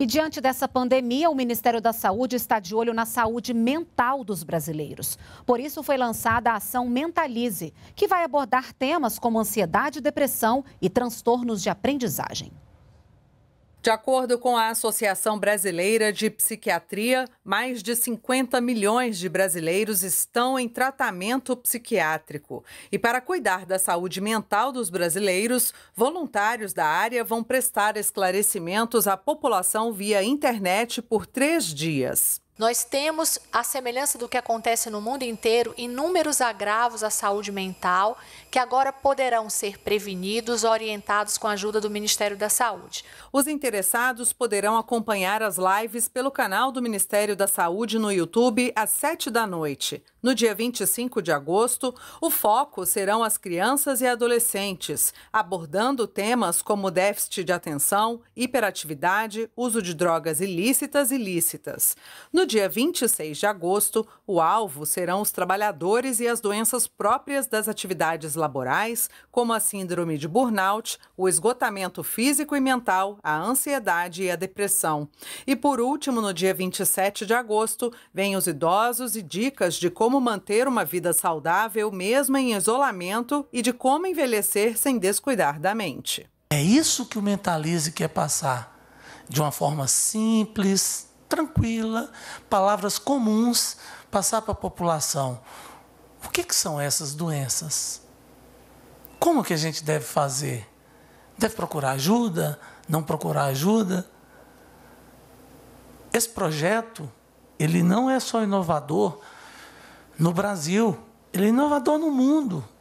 E diante dessa pandemia, o Ministério da Saúde está de olho na saúde mental dos brasileiros. Por isso foi lançada a ação Mentalize, que vai abordar temas como ansiedade, depressão e transtornos de aprendizagem. De acordo com a Associação Brasileira de Psiquiatria, mais de 50 milhões de brasileiros estão em tratamento psiquiátrico. E para cuidar da saúde mental dos brasileiros, voluntários da área vão prestar esclarecimentos à população via internet por três dias. Nós temos, a semelhança do que acontece no mundo inteiro, inúmeros agravos à saúde mental que agora poderão ser prevenidos, orientados com a ajuda do Ministério da Saúde. Os interessados poderão acompanhar as lives pelo canal do Ministério da Saúde no YouTube às 7 da noite. No dia 25 de agosto, o foco serão as crianças e adolescentes, abordando temas como déficit de atenção, hiperatividade, uso de drogas ilícitas e lícitas. No dia 26 de agosto, o alvo serão os trabalhadores e as doenças próprias das atividades laborais, como a síndrome de burnout, o esgotamento físico e mental, a ansiedade e a depressão. E por último, no dia 27 de agosto, vêm os idosos e dicas de como manter uma vida saudável mesmo em isolamento e de como envelhecer sem descuidar da mente. É isso que o Mentalize quer passar, de uma forma simples, tranquila, palavras comuns, passar para a população. O que, que são essas doenças? Como que a gente deve fazer? Deve procurar ajuda? Não procurar ajuda? Esse projeto, ele não é só inovador no Brasil, ele é inovador no mundo.